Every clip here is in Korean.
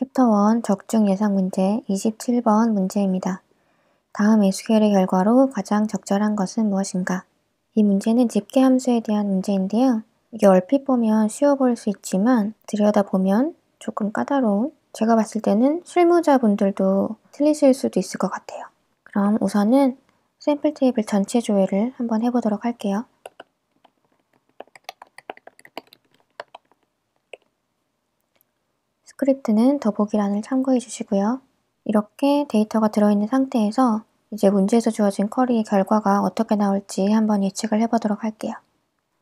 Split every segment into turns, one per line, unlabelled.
챕터 1 적중 예상 문제 27번 문제입니다. 다음 SQL의 결과로 가장 적절한 것은 무엇인가? 이 문제는 집계 함수에 대한 문제인데요. 이게 얼핏 보면 쉬워 보일 수 있지만 들여다보면 조금 까다로운 제가 봤을 때는 실무자분들도 틀리실 수도 있을 것 같아요. 그럼 우선은 샘플 테이블 전체 조회를 한번 해보도록 할게요. 스크립트는 더보기란을 참고해 주시고요. 이렇게 데이터가 들어있는 상태에서 이제 문제에서 주어진 쿼리의 결과가 어떻게 나올지 한번 예측을 해보도록 할게요.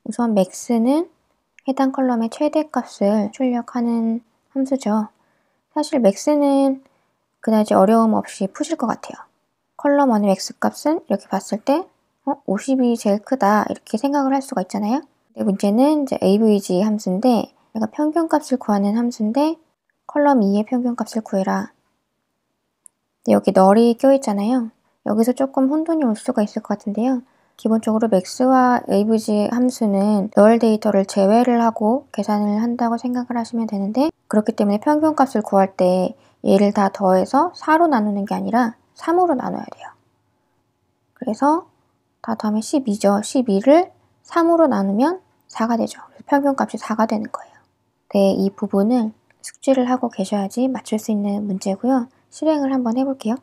우선 max는 해당 컬럼의 최대값을 출력하는 함수죠. 사실 max는 그다지 어려움 없이 푸실 것 같아요. 컬럼 1의 max값은 이렇게 봤을 때 어? 50이 제일 크다 이렇게 생각을 할 수가 있잖아요. 근데 문제는 이제 avg 함수인데 내가 평균값을 구하는 함수인데 컬럼 2의 평균값을 구해라.
여기 널이
껴있잖아요. 여기서 조금 혼돈이 올 수가 있을 것 같은데요. 기본적으로 맥스와 avg 함수는 널 데이터를 제외를 하고 계산을 한다고 생각을 하시면 되는데 그렇기 때문에 평균값을 구할 때 얘를 다 더해서 4로 나누는 게 아니라 3으로 나눠야 돼요. 그래서 다 더하면 12죠. 12를 3으로 나누면 4가 되죠. 그래서 평균값이 4가 되는 거예요. 네, 이 부분을 숙지를 하고 계셔야지 맞출 수 있는 문제고요. 실행을 한번 해볼게요.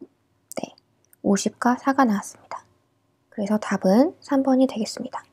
네, 50과 4가 나왔습니다. 그래서 답은 3번이 되겠습니다.